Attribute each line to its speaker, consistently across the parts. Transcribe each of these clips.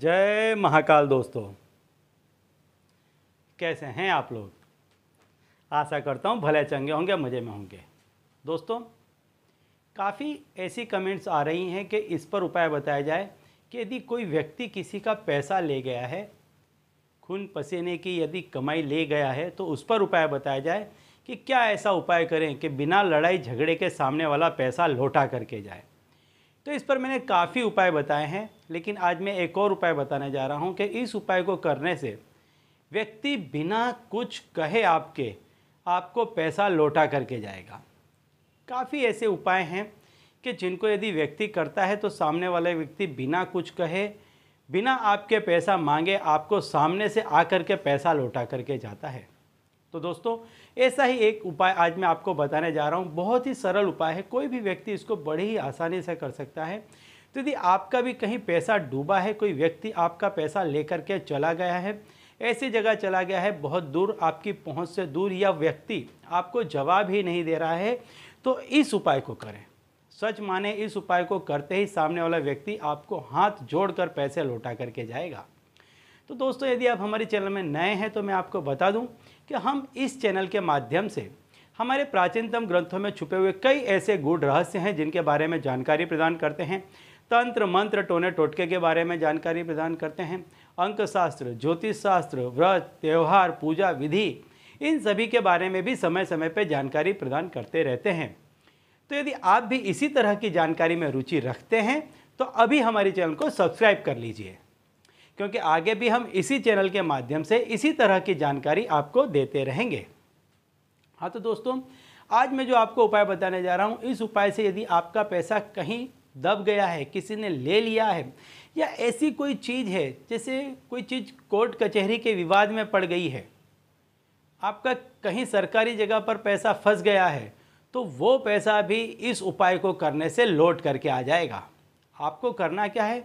Speaker 1: जय महाकाल दोस्तों कैसे हैं आप लोग आशा करता हूँ भले चंगे होंगे मज़े में होंगे दोस्तों काफ़ी ऐसी कमेंट्स आ रही हैं कि इस पर उपाय बताया जाए कि यदि कोई व्यक्ति किसी का पैसा ले गया है खून पसीने की यदि कमाई ले गया है तो उस पर उपाय बताया जाए कि क्या ऐसा उपाय करें कि बिना लड़ाई झगड़े के सामने वाला पैसा लौटा करके जाए तो इस पर मैंने काफ़ी उपाय बताए हैं लेकिन आज मैं एक और उपाय बताने जा रहा हूँ कि इस उपाय को करने से व्यक्ति बिना कुछ कहे आपके आपको पैसा लौटा करके जाएगा काफ़ी ऐसे उपाय हैं कि जिनको यदि व्यक्ति करता है तो सामने वाले व्यक्ति बिना कुछ कहे बिना आपके पैसा मांगे आपको सामने से आकर के पैसा लौटा करके जाता है तो दोस्तों ऐसा ही एक उपाय आज मैं आपको बताने जा रहा हूँ बहुत ही सरल उपाय है कोई भी व्यक्ति इसको बड़ी ही आसानी से कर सकता है तो यदि आपका भी कहीं पैसा डूबा है कोई व्यक्ति आपका पैसा लेकर के चला गया है ऐसी जगह चला गया है बहुत दूर आपकी पहुँच से दूर या व्यक्ति आपको जवाब ही नहीं दे रहा है तो इस उपाय को करें सच माने इस उपाय को करते ही सामने वाला व्यक्ति आपको हाथ जोड़कर पैसे लौटा करके जाएगा तो दोस्तों यदि आप हमारे चैनल में नए हैं तो मैं आपको बता दूं कि हम इस चैनल के माध्यम से हमारे प्राचीनतम ग्रंथों में छुपे हुए कई ऐसे गूढ़ रहस्य हैं जिनके बारे में जानकारी प्रदान करते हैं तंत्र मंत्र टोने टोटके के बारे में जानकारी प्रदान करते हैं अंक शास्त्र ज्योतिष शास्त्र व्रत त्यौहार पूजा विधि इन सभी के बारे में भी समय समय पर जानकारी प्रदान करते रहते हैं तो यदि आप भी इसी तरह की जानकारी में रुचि रखते हैं तो अभी हमारे चैनल को सब्सक्राइब कर लीजिए क्योंकि आगे भी हम इसी चैनल के माध्यम से इसी तरह की जानकारी आपको देते रहेंगे हाँ तो दोस्तों आज मैं जो आपको उपाय बताने जा रहा हूँ इस उपाय से यदि आपका पैसा कहीं दब गया है किसी ने ले लिया है या ऐसी कोई चीज़ है जैसे कोई चीज़ कोर्ट कचहरी के विवाद में पड़ गई है आपका कहीं सरकारी जगह पर पैसा फंस गया है तो वो पैसा भी इस उपाय को करने से लौट करके आ जाएगा आपको करना क्या है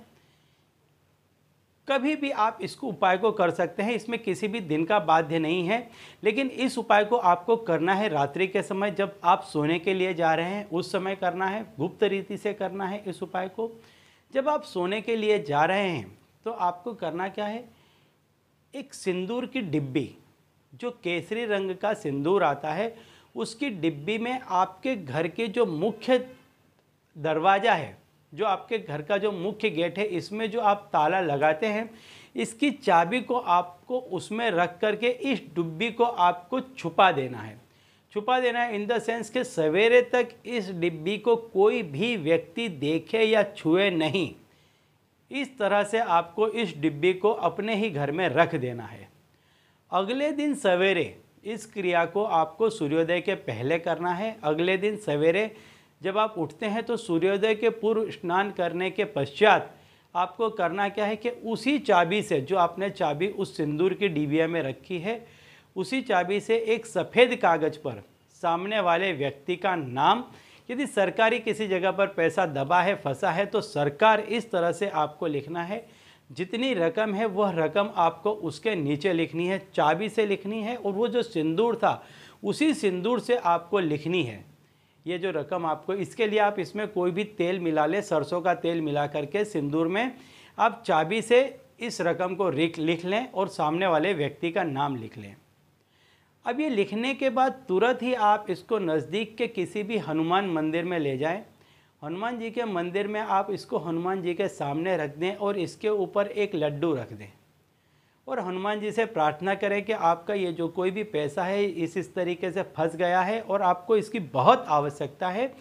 Speaker 1: कभी भी आप इसको उपाय को कर सकते हैं इसमें किसी भी दिन का बाध्य नहीं है लेकिन इस उपाय को आपको करना है रात्रि के समय जब आप सोने के लिए जा रहे हैं उस समय करना है गुप्त रीति से करना है इस उपाय को जब आप सोने के लिए जा रहे हैं तो आपको करना क्या है एक सिंदूर की डिब्बी जो केसरी रंग का सिंदूर आता है उसकी डिब्बी में आपके घर के जो मुख्य दरवाज़ा है जो आपके घर का जो मुख्य गेट है इसमें जो आप ताला लगाते हैं इसकी चाबी को आपको उसमें रख करके इस डिब्बी को आपको छुपा देना है छुपा देना है इन द सेंस के सवेरे तक इस डिब्बी को कोई भी व्यक्ति देखे या छुए नहीं इस तरह से आपको इस डिब्बी को अपने ही घर में रख देना है अगले दिन सवेरे इस क्रिया को आपको सूर्योदय के पहले करना है अगले दिन सवेरे जब आप उठते हैं तो सूर्योदय के पूर्व स्नान करने के पश्चात आपको करना क्या है कि उसी चाबी से जो आपने चाबी उस सिंदूर की डिबिया में रखी है उसी चाबी से एक सफ़ेद कागज़ पर सामने वाले व्यक्ति का नाम यदि सरकारी किसी जगह पर पैसा दबा है फंसा है तो सरकार इस तरह से आपको लिखना है जितनी रकम है वह रकम आपको उसके नीचे लिखनी है चाबी से लिखनी है और वो जो सिंदूर था उसी सिंदूर से आपको लिखनी है ये जो रकम आपको इसके लिए आप इसमें कोई भी तेल मिला लें सरसों का तेल मिला करके सिंदूर में आप चाबी से इस रकम को लिख लें और सामने वाले व्यक्ति का नाम लिख लें अब ये लिखने के बाद तुरंत ही आप इसको नज़दीक के किसी भी हनुमान मंदिर में ले जाएं हनुमान जी के मंदिर में आप इसको हनुमान जी के सामने रख दें और इसके ऊपर एक लड्डू रख दें और हनुमान जी से प्रार्थना करें कि आपका ये जो कोई भी पैसा है इस इस तरीके से फंस गया है और आपको इसकी बहुत आवश्यकता है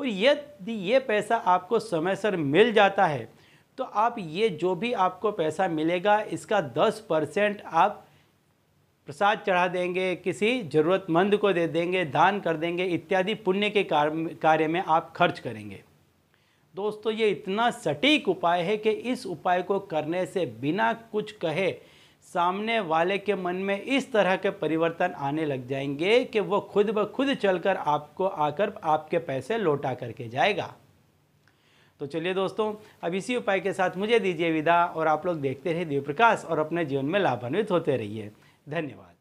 Speaker 1: और यदि ये पैसा आपको समय सर मिल जाता है तो आप ये जो भी आपको पैसा मिलेगा इसका दस परसेंट आप प्रसाद चढ़ा देंगे किसी ज़रूरतमंद को दे देंगे दान कर देंगे इत्यादि पुण्य के कार्य में आप खर्च करेंगे दोस्तों ये इतना सटीक उपाय है कि इस उपाय को करने से बिना कुछ कहे सामने वाले के मन में इस तरह के परिवर्तन आने लग जाएंगे कि वो खुद ब खुद चलकर आपको आकर आपके पैसे लौटा करके जाएगा तो चलिए दोस्तों अब इसी उपाय के साथ मुझे दीजिए विदा और आप लोग देखते रहिए प्रकाश और अपने जीवन में लाभान्वित होते रहिए धन्यवाद